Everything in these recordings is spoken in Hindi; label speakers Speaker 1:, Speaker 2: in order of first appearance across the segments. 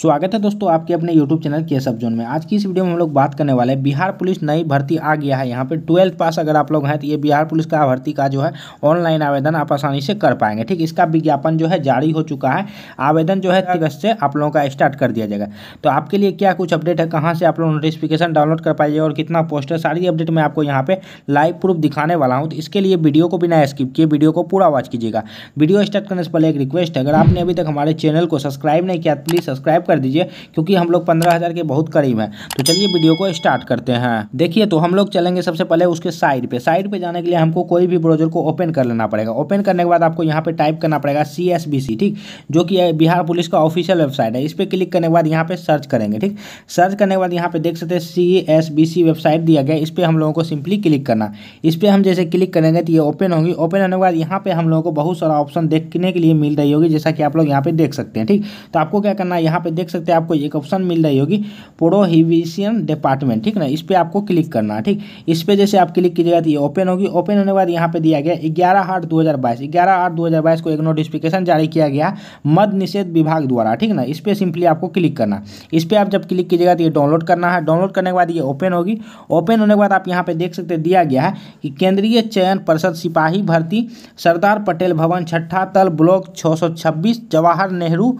Speaker 1: स्वागत है दोस्तों आपके अपने यूट्यूब चैनल के सब जोन में आज की इस वीडियो में हम लोग बात करने वाले हैं बिहार पुलिस नई भर्ती आ गया है यहाँ पे ट्वेल्थ पास अगर आप लोग हैं तो ये बिहार पुलिस का भर्ती का जो है ऑनलाइन आवेदन आप आसानी से कर पाएंगे ठीक इसका विज्ञापन जो है जारी हो चुका है आवेदन जो है अगस्त से आप लोगों का स्टार्ट कर दिया जाएगा तो आपके लिए क्या कुछ अपडेट है कहाँ से आप लोग नोटिफिकेशन डाउनलोड कर पाइएगा और कितना पोस्ट है सारी अपडेट मैं आपको यहाँ पर लाइव प्रूफ दिखाने वाला हूँ तो इसके लिए वीडियो को बिना स्किप किए वीडियो को पूरा वॉच कीजिएगा वीडियो स्टार्ट करने से पहले एक रिक्वेस्ट है अगर आपने अभी तक हमारे चैनल को सब्सक्राइब नहीं किया प्लीज़ तो सब्सक्राइब कर दीजिए क्योंकि हम लोग पंद्रह हज़ार के बहुत करीब हैं तो चलिए वीडियो को स्टार्ट करते हैं देखिए तो हम लोग चलेंगे सबसे पहले उसके साइड पे साइड पे जाने के लिए हमको कोई भी ब्राउजर को ओपन कर लेना पड़ेगा ओपन करने के बाद आपको यहाँ पे टाइप करना पड़ेगा सी एस बी सी ठीक जो कि बिहार पुलिस का ऑफिशियल वेबसाइट है इस पर क्लिक करने के बाद यहाँ पे सर्च करेंगे ठीक सर्च करने के बाद यहाँ पे देख सकते हैं C S B C website दिया गया इस पर हम लोगों को सिंपली क्लिक करना इस पर हम जैसे क्लिक करेंगे तो ये ओपन होगी ओपन होने के बाद यहाँ पे हम लोगों को बहुत सारा ऑप्शन देखने के लिए मिल रही होगी जैसा कि आप लोग यहाँ पे देख सकते हैं ठीक तो आपको क्या करना है यहाँ पे पे देख सकते हैं आपको एक ऑप्शन मिल रही होगी प्रोहिबिशन डिपार्टमेंट ठीक ना इस पर आपको क्लिक करना है ठीक इस पर जैसे आप क्लिक कीजिएगा तो ये ओपन होगी ओपन होने के बाद यहाँ पे दिया गया ग्यारह आठ दो हज़ार बाईस ग्यारह आठ दो हज़ार बाईस को एक नोटिफिकेशन जारी किया गया मद निषेध विभाग द्वारा ठीक ना इस पर सिंपली आपको क्लिक करना इस पर आप जब क्लिक कीजिएगा तो ये डाउनलोड करना है डाउनलोड करने के बाद ये ओपन होगी ओपन होने के बाद आप यहाँ पर देख सकते दिया गया है कि केंद्रीय चयन परिषद सिपाही भर्ती सरदार पटेल भवन छठा तल ब्लॉक छः जवाहर नेहरू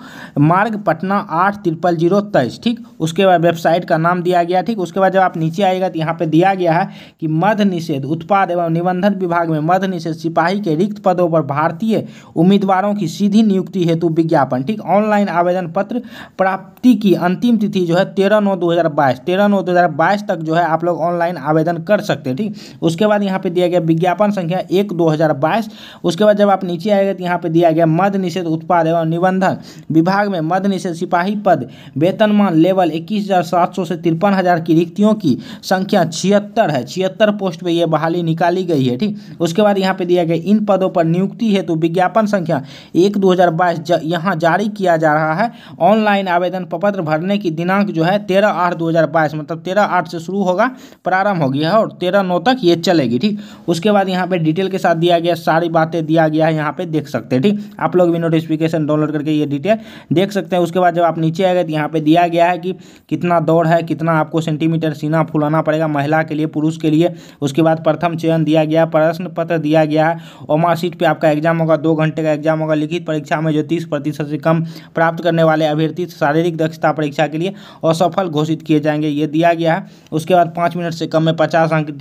Speaker 1: मार्ग पटना आठ ट्रिपल जीरो तेईस ठीक उसके बाद वेबसाइट का नाम दिया गया ठीक उसके बाद जब आप नीचे आएगा तो यहाँ पे दिया गया है कि मध्य निषेध उत्पाद एवं निबंधन विभाग में मध्य निषेध सिपाही के रिक्त पदों पर भारतीय उम्मीदवारों की सीधी नियुक्ति हेतु विज्ञापन ठीक ऑनलाइन आवेदन पत्र प्राप्ति की अंतिम तिथि जो है तेरह नौ दो हज़ार बाईस तेरह नौ दो हज़ार बाईस तक जो है आप लोग ऑनलाइन आवेदन कर सकते हैं ठीक उसके बाद यहाँ पे दिया गया विज्ञापन संख्या एक दो हज़ार बाईस उसके बाद जब आप नीचे आएगा तो यहाँ पे दिया गया मध्य निषेध उत्पाद एवं निबंधन विभाग में मध्य निषेध सिपाही शाही पद वेतनमान लेवल इक्कीस हज़ार सात सौ से तिरपन हज़ार की रिक्तियों की संख्या छिहत्तर है छिहत्तर पोस्ट पे ये बहाली निकाली गई है ठीक उसके बाद यहाँ पे दिया गया इन पदों पर नियुक्ति है तो विज्ञापन संख्या एक दो हज़ार बाईस यहाँ जारी किया जा रहा है ऑनलाइन आवेदन पत्र भरने की दिनांक जो है तेरह आठ दो हज़ार बाईस मतलब तेरह आठ से शुरू होगा प्रारंभ होगी है और तेरह नौ तक ये चलेगी ठीक उसके बाद यहाँ पे डिटेल के साथ दिया गया सारी बातें दिया गया है यहाँ पे देख सकते हैं ठीक आप लोग भी नोटिफिकेशन डाउनलोड करके ये डिटेल देख सकते हैं उसके बाद जब आप नीचे आएगा तो यहाँ पे दिया गया है कि कितना दौड़ है कितना आपको सेंटीमीटर सीना फुलाना पड़ेगा महिला के लिए पुरुष के लिए उसके बाद प्रथम चयन दिया गया प्रश्न पत्र दिया गया है ओमा सीट पर आपका एग्जाम होगा दो घंटे का एग्जाम होगा लिखित परीक्षा में जो तीस प्रतिशत से कम प्राप्त करने वाले अभ्यर्थी शारीरिक दक्षता परीक्षा के लिए असफल घोषित किए जाएंगे ये दिया गया है उसके बाद पाँच मिनट से कम में पचास अंक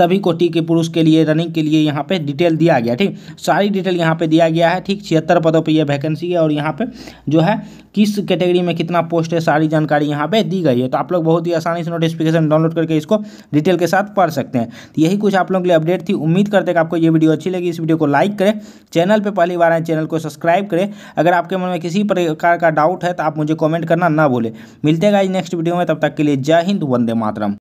Speaker 1: सभी टी के पुरुष के लिए रनिंग के लिए यहाँ पे डिटेल दिया गया ठीक सारी डिटेल यहाँ पे दिया गया है ठीक छिहत्तर पदों पर यह वैकेंसी है और यहाँ पे जो है किस कैटेगरी कैटेगरी में कितना पोस्ट है सारी जानकारी यहाँ पे दी गई है तो आप लोग बहुत ही आसानी से नोटिफिकेशन डाउनलोड करके इसको डिटेल के साथ पढ़ सकते हैं तो यही कुछ आप लोगों के लिए अपडेट थी उम्मीद करते हैं आपको ये वीडियो अच्छी लगी इस वीडियो को लाइक करें चैनल पर पहली बार आए चैनल को सब्सक्राइब करें अगर आपके मन में किसी प्रकार का डाउट है तो आप मुझे कॉमेंट करना ना भूलें मिलते गाइज नेक्स्ट वीडियो में तब तक के लिए जय हिंद वंदे मातरम